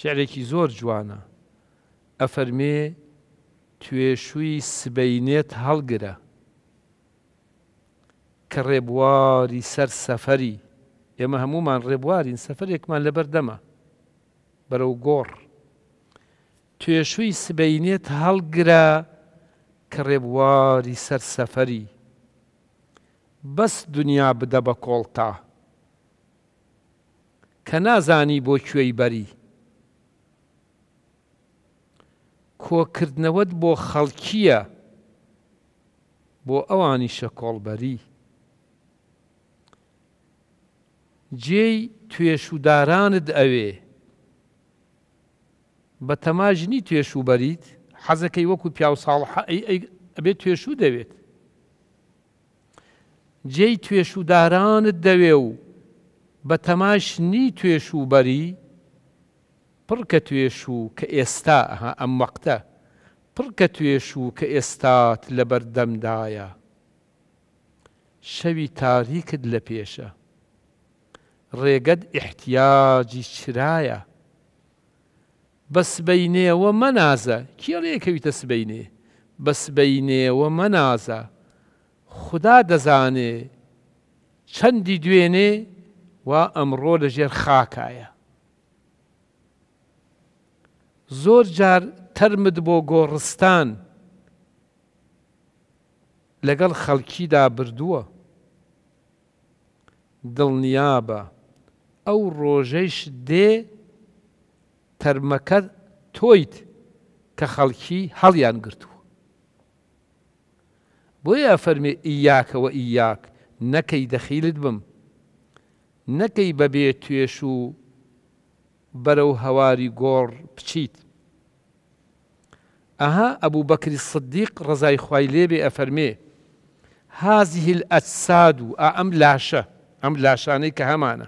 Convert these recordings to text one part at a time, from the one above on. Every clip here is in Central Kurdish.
شعرێکی زۆر جوانە ئەفەرمێ توێشووی سبەینێت هەڵگرە کە ڕێبواری سەر سەفەری ئێمە هەمومان ڕێبوارین سەفرێکمان لەبەردەمە بەرەو گۆڕ توێشووی سبەینێت هەڵگرە کە ڕێبواری سەر سەفەری بەس دنیا بدە بە کۆڵتا کە نازانی بۆ کوێی بەری کۆکردنەوەت بۆ خەڵکیە بۆ ئەوانی شەکۆڵبەری جێی توێشودارانت ئەوێ بە تەماژنی توێشوبەریت حەزەکەی وەکو پیا و ساڵ ئەبێت توێشو دەوێت جێی توێشودارانت دەوێ و بە تەماشنی توێشوبەری پڕکە توێش و کە ئێستا ئەم وەقتە پڕکە توێش و کە ئێستات لە بەردەمدایە شەوی تاریکت لە پێشە ڕێگەت احتیاجی چرایە بەسبینێەوە مەنازە کێڵێکەویتە سبینێ بەسبینێەوە مەنازە خدا دەزانێ چەندی دوێنێ و ئەمڕۆ لەژێر خاکایە زۆر جار تەرمد بۆ گۆڕستان لەگەڵ خەڵکیدا بردووە دڵنیابە ئەو ڕۆژەیش دێ تەرمەکە تۆیت کە خەڵکی هەڵیان گرتووە بۆیە فەرمێ ئیاکەوە ئیاک نەکەی دەخیلت بم نەکەی بەبێ توێش و بەرەو هەواری گۆڕ بچیت ئەها ئەبوو بەکری سدیق ڕزای خی لێبێ ئەفەرمێ هازیه ئەساد و ئەم لاشە ئەم لاشانەی کە هەمانە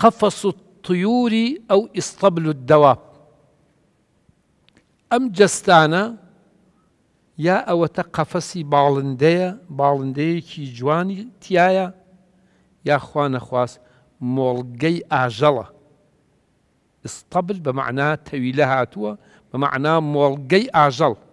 قەفەس و تووری ئەو ئیسطبل و دەواب ئەم جستانە یا ئەوەتە قەفەسی باڵندەیە باڵندەیەکی جوانی تایە یاخوا نەخواست مولجي أجلا استبل بمعنى تويلها تو بمعنى مولجي أجل